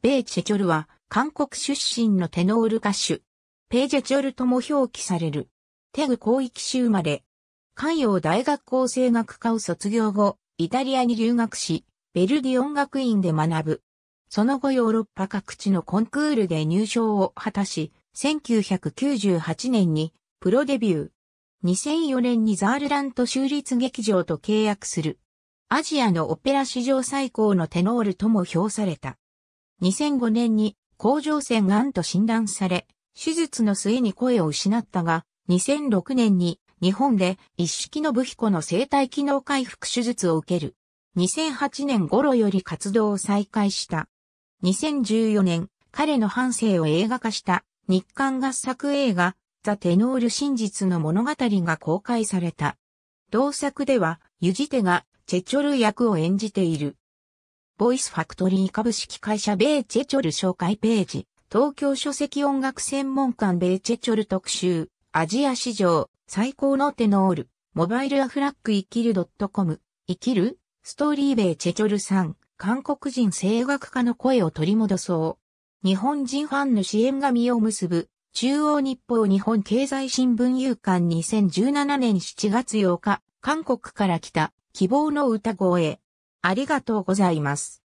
ベイ・チェチョルは、韓国出身のテノール歌手。ペイ・ジェチョルとも表記される。テグ広域州生まれ。関陽大学構成学科を卒業後、イタリアに留学し、ベルディ音楽院で学ぶ。その後ヨーロッパ各地のコンクールで入賞を果たし、1998年にプロデビュー。2004年にザールラント州立劇場と契約する。アジアのオペラ史上最高のテノールとも評された。2005年に甲状腺がんと診断され、手術の末に声を失ったが、2006年に日本で一式の部彦の生体機能回復手術を受ける。2008年頃より活動を再開した。2014年、彼の半生を映画化した日韓合作映画、ザ・テノール真実の物語が公開された。同作では、ユジテがチェチョル役を演じている。ボイスファクトリー株式会社米チェチョル紹介ページ、東京書籍音楽専門館米チェチョル特集、アジア市場、最高のテノール、モバイルアフラック生きる .com、生きるストーリー米チェチョルさん、韓国人声楽家の声を取り戻そう。日本人ファンの支援が実を結ぶ、中央日報日本経済新聞有刊2017年7月8日、韓国から来た希望の歌声。ありがとうございます。